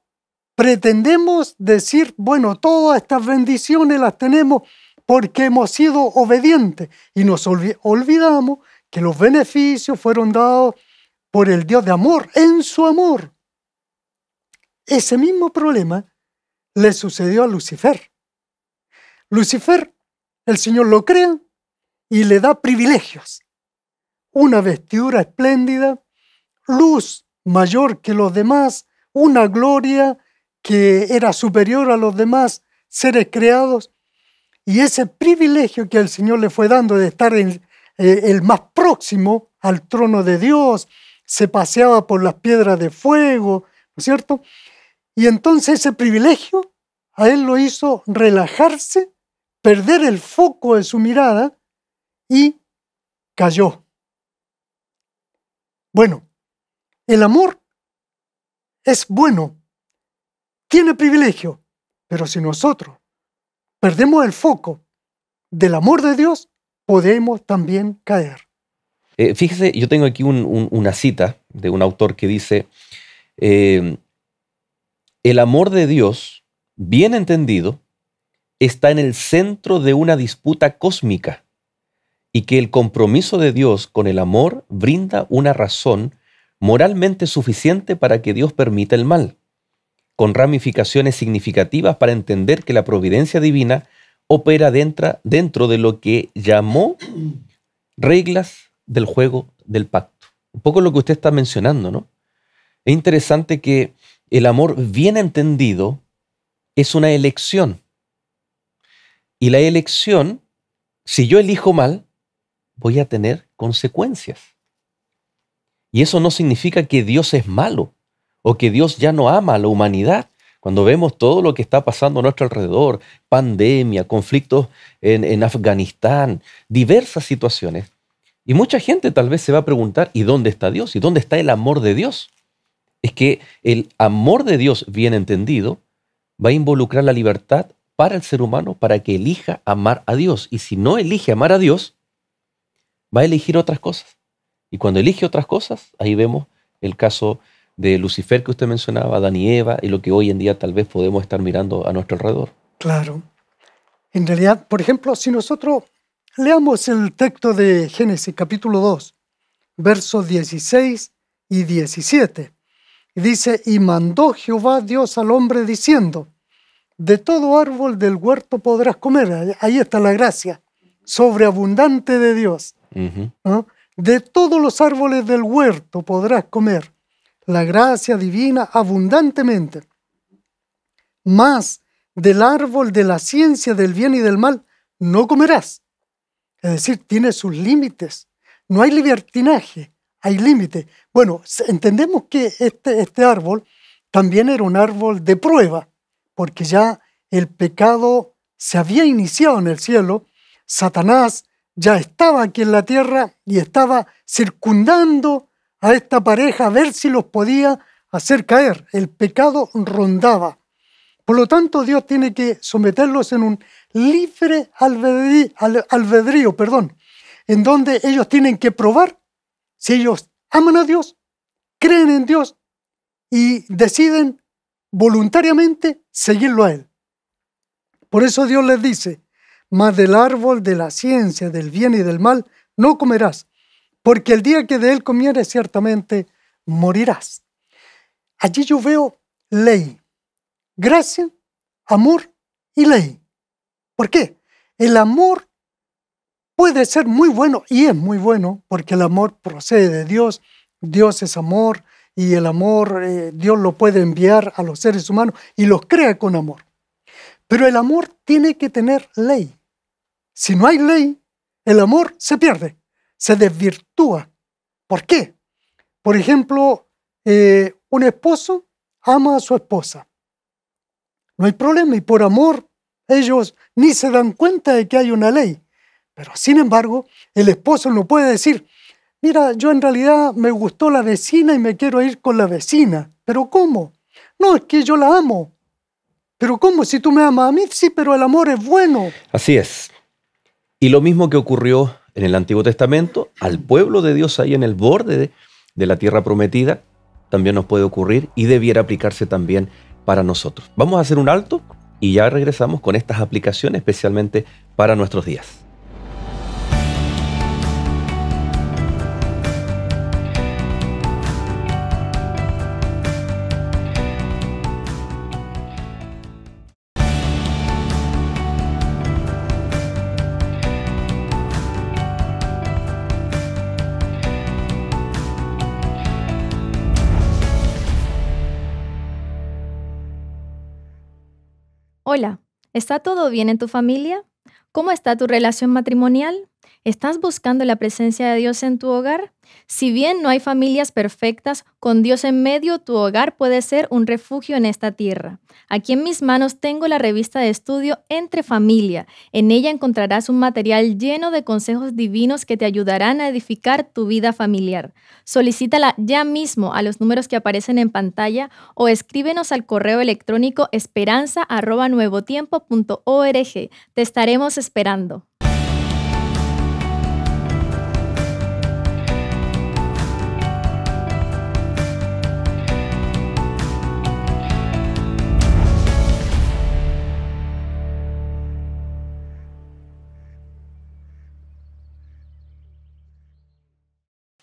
pretendemos decir, bueno, todas estas bendiciones las tenemos porque hemos sido obedientes y nos olvidamos que los beneficios fueron dados por el Dios de amor, en su amor. Ese mismo problema le sucedió a Lucifer. Lucifer, el Señor lo crea y le da privilegios. Una vestidura espléndida, luz mayor que los demás, una gloria que era superior a los demás seres creados. Y ese privilegio que el Señor le fue dando de estar en, eh, el más próximo al trono de Dios, se paseaba por las piedras de fuego, ¿no es cierto? Y entonces ese privilegio a él lo hizo relajarse perder el foco de su mirada y cayó. Bueno, el amor es bueno, tiene privilegio, pero si nosotros perdemos el foco del amor de Dios, podemos también caer. Eh, fíjese, yo tengo aquí una cita de un autor que dice, eh, el amor de Dios, bien entendido, está en el centro de una disputa cósmica y que el compromiso de Dios con el amor brinda una razón moralmente suficiente para que Dios permita el mal, con ramificaciones significativas para entender que la providencia divina opera dentro, dentro de lo que llamó reglas del juego del pacto. Un poco lo que usted está mencionando, ¿no? Es interesante que el amor bien entendido es una elección y la elección, si yo elijo mal, voy a tener consecuencias. Y eso no significa que Dios es malo o que Dios ya no ama a la humanidad. Cuando vemos todo lo que está pasando a nuestro alrededor, pandemia, conflictos en, en Afganistán, diversas situaciones, y mucha gente tal vez se va a preguntar, ¿y dónde está Dios? ¿Y dónde está el amor de Dios? Es que el amor de Dios, bien entendido, va a involucrar la libertad para el ser humano para que elija amar a Dios. Y si no elige amar a Dios, va a elegir otras cosas. Y cuando elige otras cosas, ahí vemos el caso de Lucifer que usted mencionaba, Dan y Eva, y lo que hoy en día tal vez podemos estar mirando a nuestro alrededor. Claro. En realidad, por ejemplo, si nosotros leamos el texto de Génesis capítulo 2, versos 16 y 17, dice, y mandó Jehová Dios al hombre diciendo, de todo árbol del huerto podrás comer. Ahí está la gracia sobreabundante de Dios. De todos los árboles del huerto podrás comer la gracia divina abundantemente. Más del árbol de la ciencia del bien y del mal no comerás. Es decir, tiene sus límites. No hay libertinaje, hay límite. Bueno, entendemos que este, este árbol también era un árbol de prueba porque ya el pecado se había iniciado en el cielo, Satanás ya estaba aquí en la tierra y estaba circundando a esta pareja a ver si los podía hacer caer. El pecado rondaba. Por lo tanto, Dios tiene que someterlos en un libre albedrío, albedrío perdón, en donde ellos tienen que probar si ellos aman a Dios, creen en Dios y deciden voluntariamente seguirlo a Él. Por eso Dios le dice, mas del árbol de la ciencia, del bien y del mal, no comerás, porque el día que de él comieres ciertamente morirás. Allí yo veo ley, gracia, amor y ley. ¿Por qué? El amor puede ser muy bueno y es muy bueno porque el amor procede de Dios, Dios es amor, y el amor eh, Dios lo puede enviar a los seres humanos y los crea con amor. Pero el amor tiene que tener ley. Si no hay ley, el amor se pierde, se desvirtúa. ¿Por qué? Por ejemplo, eh, un esposo ama a su esposa. No hay problema y por amor ellos ni se dan cuenta de que hay una ley. Pero sin embargo, el esposo no puede decir, mira, yo en realidad me gustó la vecina y me quiero ir con la vecina. ¿Pero cómo? No, es que yo la amo. ¿Pero cómo? Si tú me amas a mí, sí, pero el amor es bueno. Así es. Y lo mismo que ocurrió en el Antiguo Testamento, al pueblo de Dios ahí en el borde de, de la tierra prometida, también nos puede ocurrir y debiera aplicarse también para nosotros. Vamos a hacer un alto y ya regresamos con estas aplicaciones especialmente para nuestros días. Hola, ¿está todo bien en tu familia? ¿Cómo está tu relación matrimonial? ¿Estás buscando la presencia de Dios en tu hogar? Si bien no hay familias perfectas, con Dios en medio, tu hogar puede ser un refugio en esta tierra. Aquí en mis manos tengo la revista de estudio Entre Familia. En ella encontrarás un material lleno de consejos divinos que te ayudarán a edificar tu vida familiar. Solicítala ya mismo a los números que aparecen en pantalla o escríbenos al correo electrónico esperanza.nuevotiempo.org. Te estaremos esperando.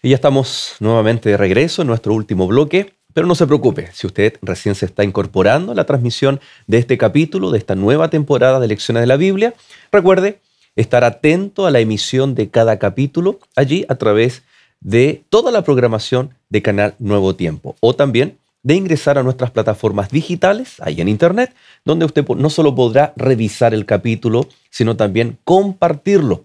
Y ya estamos nuevamente de regreso en nuestro último bloque, pero no se preocupe, si usted recién se está incorporando a la transmisión de este capítulo, de esta nueva temporada de Lecciones de la Biblia, recuerde estar atento a la emisión de cada capítulo allí a través de toda la programación de Canal Nuevo Tiempo o también de ingresar a nuestras plataformas digitales ahí en Internet, donde usted no solo podrá revisar el capítulo, sino también compartirlo.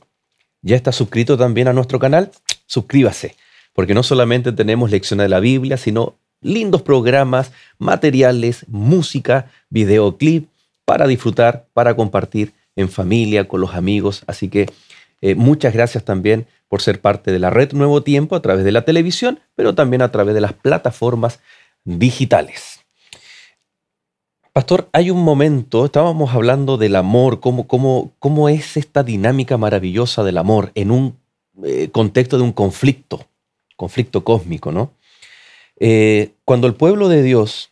¿Ya está suscrito también a nuestro canal? Suscríbase porque no solamente tenemos lecciones de la Biblia, sino lindos programas, materiales, música, videoclip para disfrutar, para compartir en familia, con los amigos. Así que eh, muchas gracias también por ser parte de la red Nuevo Tiempo a través de la televisión, pero también a través de las plataformas digitales. Pastor, hay un momento, estábamos hablando del amor, cómo, cómo, cómo es esta dinámica maravillosa del amor en un eh, contexto de un conflicto conflicto cósmico, ¿no? Eh, cuando el pueblo de Dios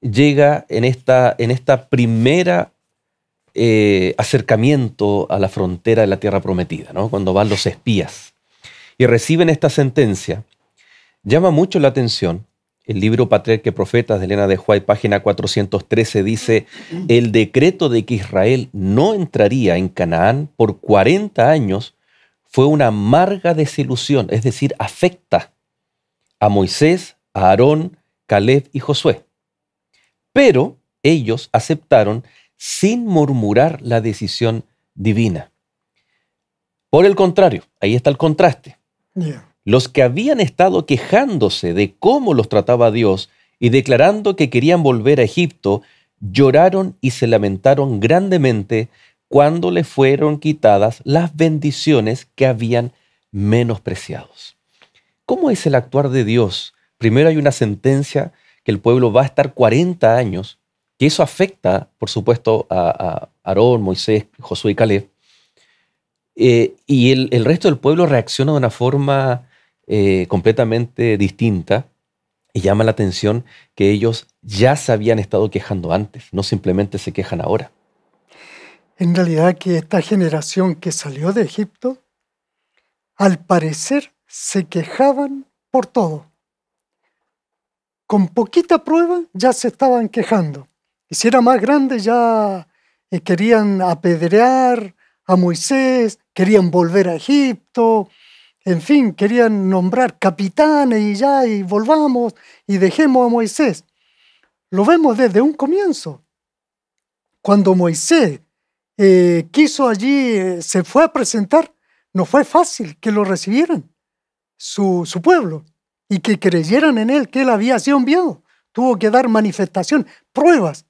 llega en esta, en esta primera eh, acercamiento a la frontera de la tierra prometida, ¿no? Cuando van los espías y reciben esta sentencia, llama mucho la atención el libro Patriarca y Profetas de Elena de Juárez, página 413, dice, el decreto de que Israel no entraría en Canaán por 40 años fue una amarga desilusión, es decir, afecta a Moisés, a Aarón, Caleb y Josué. Pero ellos aceptaron sin murmurar la decisión divina. Por el contrario, ahí está el contraste. Los que habían estado quejándose de cómo los trataba Dios y declarando que querían volver a Egipto, lloraron y se lamentaron grandemente cuando le fueron quitadas las bendiciones que habían menospreciados. ¿Cómo es el actuar de Dios? Primero hay una sentencia que el pueblo va a estar 40 años, que eso afecta, por supuesto, a, Aarón, Moisés, Josué y Caleb. Eh, y el, resto del pueblo reacciona de una forma eh, completamente distinta y llama la atención que ellos ya se habían estado quejando antes, no simplemente se quejan ahora en realidad que esta generación que salió de Egipto, al parecer se quejaban por todo. Con poquita prueba ya se estaban quejando. Y si era más grande ya eh, querían apedrear a Moisés, querían volver a Egipto, en fin, querían nombrar capitanes y ya, y volvamos y dejemos a Moisés. Lo vemos desde un comienzo. Cuando Moisés eh, quiso allí, eh, se fue a presentar, no fue fácil que lo recibieran su, su pueblo y que creyeran en él, que él había sido enviado. Tuvo que dar manifestación, pruebas.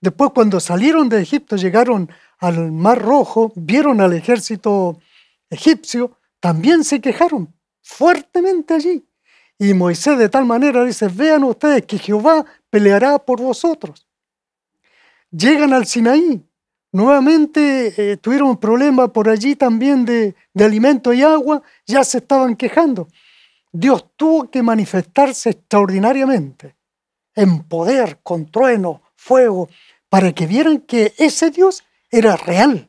Después cuando salieron de Egipto, llegaron al Mar Rojo, vieron al ejército egipcio, también se quejaron fuertemente allí. Y Moisés de tal manera dice, vean ustedes que Jehová peleará por vosotros. Llegan al Sinaí, Nuevamente eh, tuvieron problemas problema por allí también de, de alimento y agua, ya se estaban quejando. Dios tuvo que manifestarse extraordinariamente, en poder, con trueno, fuego, para que vieran que ese Dios era real,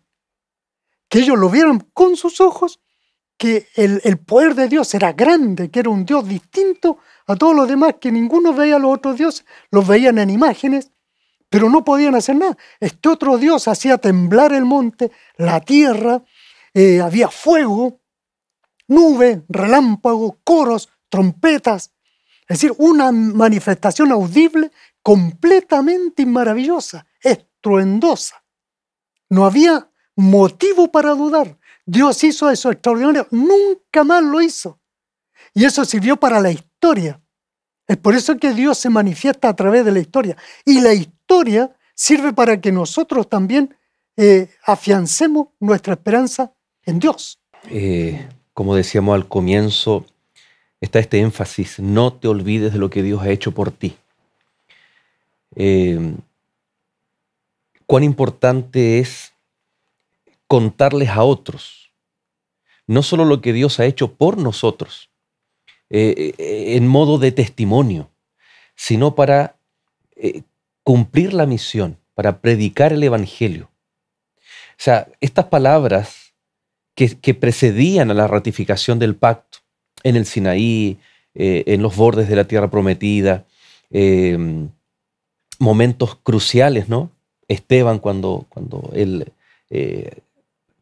que ellos lo vieran con sus ojos, que el, el, poder de Dios era grande, que era un Dios distinto a todos los demás, que ninguno veía a los otros dioses, los veían en imágenes, pero no podían hacer nada. Este otro Dios hacía temblar el monte, la tierra, eh, había fuego, nube, relámpagos, coros, trompetas. Es decir, una manifestación audible completamente maravillosa, estruendosa. No había motivo para dudar. Dios hizo eso extraordinario, nunca más lo hizo. Y eso sirvió para la historia. Es por eso que Dios se manifiesta a través de la historia. Y la historia historia sirve para que nosotros también eh, afiancemos nuestra esperanza en Dios. Eh, como decíamos al comienzo, está este énfasis, no te olvides de lo que Dios ha hecho por ti. Eh, cuán importante es contarles a otros, no solo lo que Dios ha hecho por nosotros, en modo de testimonio, sino para cumplir la misión, para predicar el Evangelio. O sea, estas palabras que, precedían a la ratificación del pacto en el Sinaí, eh, en los bordes de la tierra prometida, eh, momentos cruciales, ¿no? Esteban cuando, cuando él eh,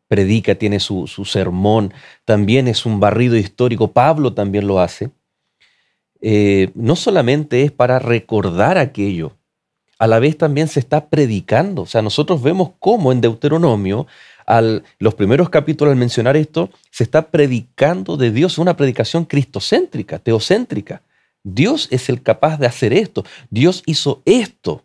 predica, tiene su, sermón, también es un barrido histórico, Pablo también lo hace, no solamente es para recordar aquello a la vez también se está predicando. O sea, nosotros vemos cómo en Deuteronomio, los primeros capítulos al mencionar esto, se está predicando de Dios una predicación cristocéntrica, teocéntrica. Dios es el capaz de hacer esto. Dios hizo esto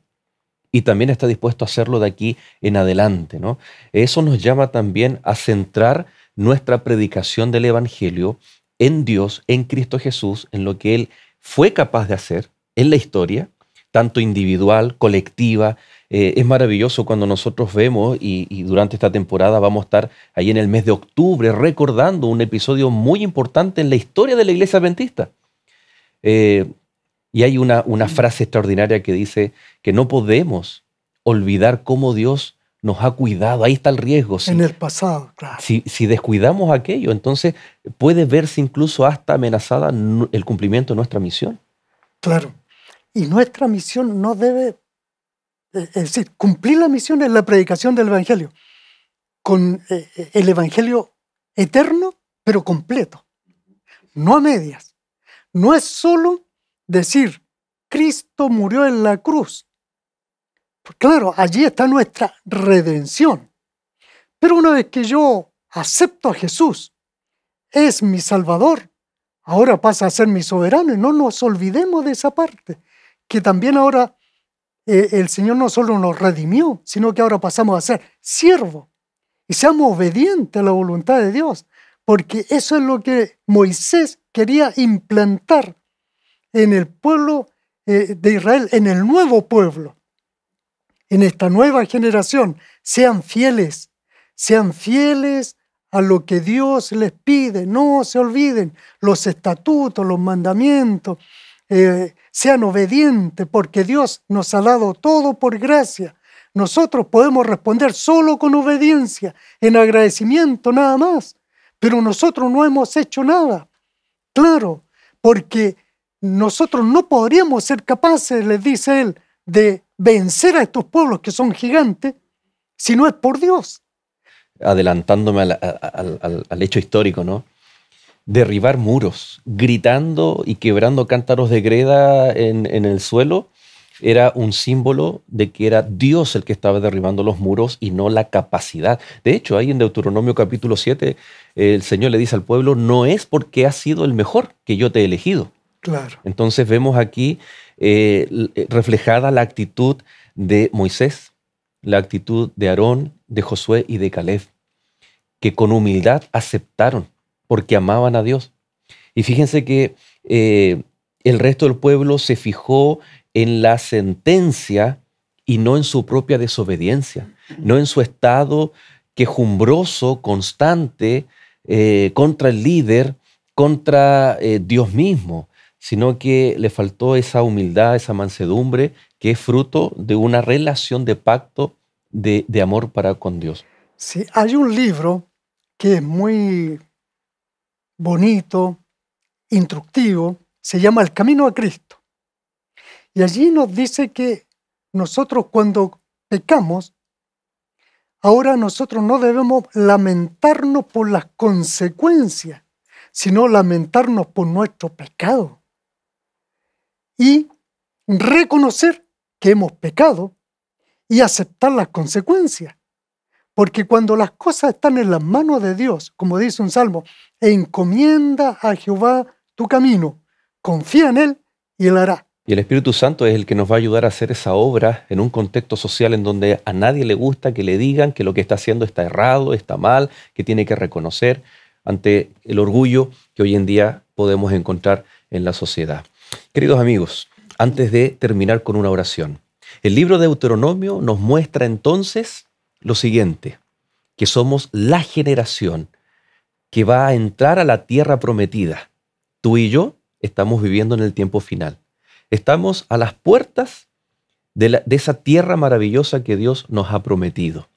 y también está dispuesto a hacerlo de aquí en adelante. ¿no? Eso nos llama también a centrar nuestra predicación del Evangelio en Dios, en Cristo Jesús, en lo que Él fue capaz de hacer en la historia tanto individual, colectiva. Eh, es maravilloso cuando nosotros vemos, y, durante esta temporada vamos a estar ahí en el mes de octubre recordando un episodio muy importante en la historia de la iglesia adventista. Eh, y hay una, una mm. frase extraordinaria que dice que no podemos olvidar cómo Dios nos ha cuidado. Ahí está el riesgo. en el pasado, claro. Si, si, descuidamos aquello, entonces puede verse incluso hasta amenazada el cumplimiento de nuestra misión. Claro. Y nuestra misión no debe, eh, es decir, cumplir la misión es la predicación del Evangelio, con eh, eh, el Evangelio eterno, pero completo, no a medias. No es solo decir, Cristo murió en la cruz. Claro, allí está nuestra redención. Pero una vez que yo acepto a Jesús, es mi Salvador, ahora pasa a ser mi soberano y no nos olvidemos de esa parte que también ahora eh, el Señor no solo nos redimió, sino que ahora pasamos a ser siervos y seamos obedientes a la voluntad de Dios, porque eso es lo que Moisés quería implantar en el pueblo eh, de Israel, en el nuevo pueblo, en esta nueva generación. Sean fieles, sean fieles a lo que Dios les pide, no se olviden los estatutos, los mandamientos, eh, sean obedientes, porque Dios nos ha dado todo por gracia. Nosotros podemos responder solo con obediencia, en agradecimiento nada más, pero nosotros no hemos hecho nada. Claro, porque nosotros no podríamos ser capaces, les dice él, de vencer a estos pueblos que son gigantes si no es por Dios. Adelantándome al hecho histórico, ¿no? derribar muros, gritando y quebrando cántaros de greda en, el suelo, era un símbolo de que era Dios el que estaba derribando los muros y no la capacidad. De hecho, ahí en Deuteronomio capítulo 7, el Señor le dice al pueblo, no es porque has sido el mejor que yo te he elegido. Claro. Entonces vemos aquí eh, reflejada la actitud de Moisés, la actitud de Aarón, de Josué y de Caleb, que con humildad aceptaron porque amaban a Dios. Y fíjense que eh, el resto del pueblo se fijó en la sentencia y no en su propia desobediencia, no en su estado quejumbroso, constante, eh, contra el líder, contra eh, Dios mismo, sino que le faltó esa humildad, esa mansedumbre que es fruto de una relación de pacto de, de amor para con Dios. Sí, hay un libro que es muy bonito, instructivo, se llama El Camino a Cristo. Y allí nos dice que nosotros cuando pecamos, ahora nosotros no debemos lamentarnos por las consecuencias, sino lamentarnos por nuestro pecado. Y reconocer que hemos pecado y aceptar las consecuencias. Porque cuando las cosas están en las manos de Dios, como dice un salmo, encomienda a Jehová tu camino, confía en Él y Él hará. Y el Espíritu Santo es el que nos va a ayudar a hacer esa obra en un contexto social en donde a nadie le gusta que le digan que lo que está haciendo está errado, está mal, que tiene que reconocer ante el orgullo que hoy en día podemos encontrar en la sociedad. Queridos amigos, antes de terminar con una oración, el libro de Deuteronomio nos muestra entonces lo siguiente, que somos la generación que va a entrar a la tierra prometida. Tú y yo estamos viviendo en el tiempo final. Estamos a las puertas de, esa tierra maravillosa que Dios nos ha prometido.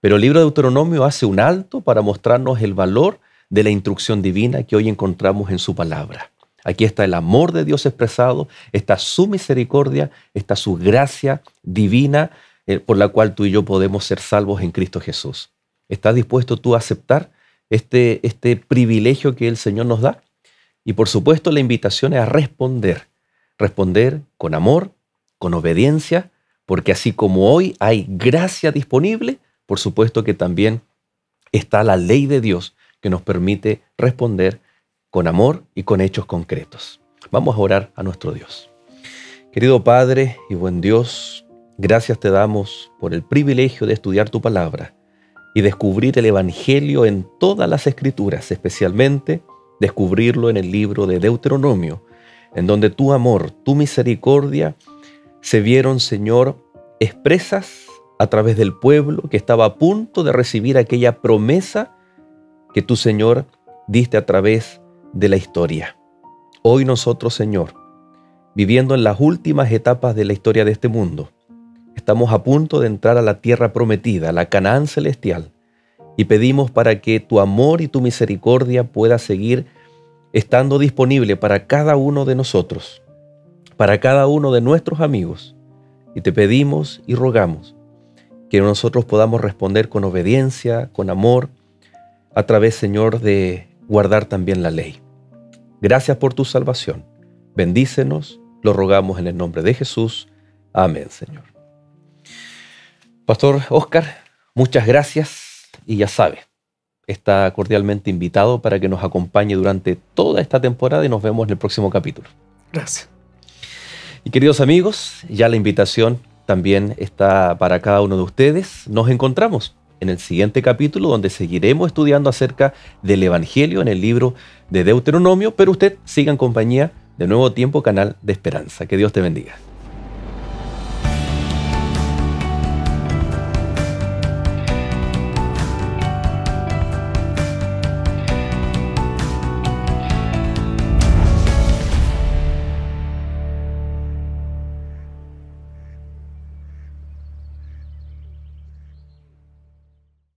Pero el libro de Deuteronomio hace un alto para mostrarnos el valor de la instrucción divina que hoy encontramos en su palabra. Aquí está el amor de Dios expresado, está su misericordia, está su gracia divina eh, por la cual tú y yo podemos ser salvos en Cristo Jesús. ¿Estás dispuesto tú a aceptar este, este privilegio que el Señor nos da? Y por supuesto la invitación es a responder, responder con amor, con obediencia, porque así como hoy hay gracia disponible, por supuesto que también está la ley de Dios que nos permite responder con amor y con hechos concretos. Vamos a orar a nuestro Dios. Querido Padre y buen Dios, Gracias te damos por el privilegio de estudiar tu palabra y descubrir el Evangelio en todas las escrituras, especialmente descubrirlo en el libro de Deuteronomio, en donde tu amor, tu misericordia se vieron, Señor, expresas a través del pueblo que estaba a punto de recibir aquella promesa que tu Señor, diste a través de la historia. Hoy nosotros, Señor, viviendo en las últimas etapas de la historia de este mundo, Estamos a punto de entrar a la tierra prometida, la Canaán celestial, y pedimos para que tu amor y tu misericordia pueda seguir estando disponible para cada uno de nosotros, para cada uno de nuestros amigos. Y te pedimos y rogamos que nosotros podamos responder con obediencia, con amor, a través, Señor, de guardar también la ley. Gracias por tu salvación. Bendícenos, lo rogamos en el nombre de Jesús. Amén, Señor. Pastor Oscar, muchas gracias y ya sabe, está cordialmente invitado para que nos acompañe durante toda esta temporada y nos vemos en el próximo capítulo. Gracias. Y queridos amigos, ya la invitación también está para cada uno de ustedes. Nos encontramos en el siguiente capítulo donde seguiremos estudiando acerca del Evangelio en el libro de Deuteronomio, pero usted siga en compañía de Nuevo Tiempo, Canal de Esperanza. Que Dios te bendiga.